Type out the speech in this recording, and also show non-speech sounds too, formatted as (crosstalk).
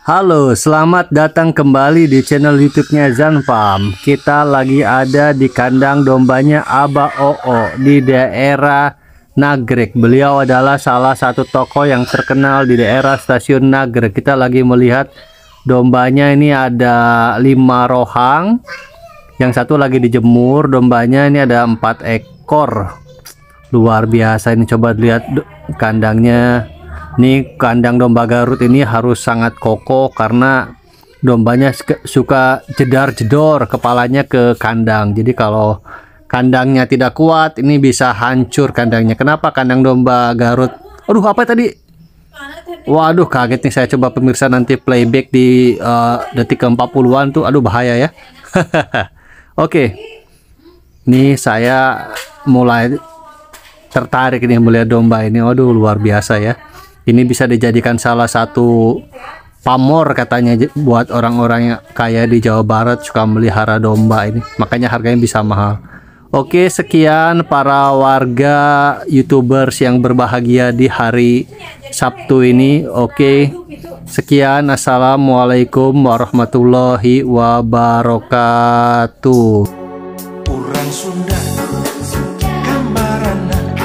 Halo, selamat datang kembali di channel YouTube-nya Zan Farm. Kita lagi ada di kandang dombanya Aba Oo di daerah Nagrek. Beliau adalah salah satu toko yang terkenal di daerah stasiun Nagrek. Kita lagi melihat dombanya ini ada lima rohang. Yang satu lagi dijemur, dombanya ini ada empat ekor. Luar biasa ini coba lihat kandangnya Nih kandang domba Garut ini harus sangat kokoh karena dombanya suka jedar jedor kepalanya ke kandang. Jadi kalau kandangnya tidak kuat ini bisa hancur kandangnya. Kenapa kandang domba Garut? Aduh apa tadi? Waduh kaget nih saya coba pemirsa nanti playback di uh, detik ke 40-an tuh aduh bahaya ya. (laughs) Oke. okay. Nih saya mulai tertarik nih melihat domba ini. Waduh luar biasa ya. Ini bisa dijadikan salah satu pamor katanya buat orang-orang yang kaya di Jawa Barat suka melihara domba ini. Makanya harganya bisa mahal. Oke, sekian para warga YouTubers yang berbahagia di hari Sabtu ini. Oke. Sekian assalamualaikum warahmatullahi wabarakatuh.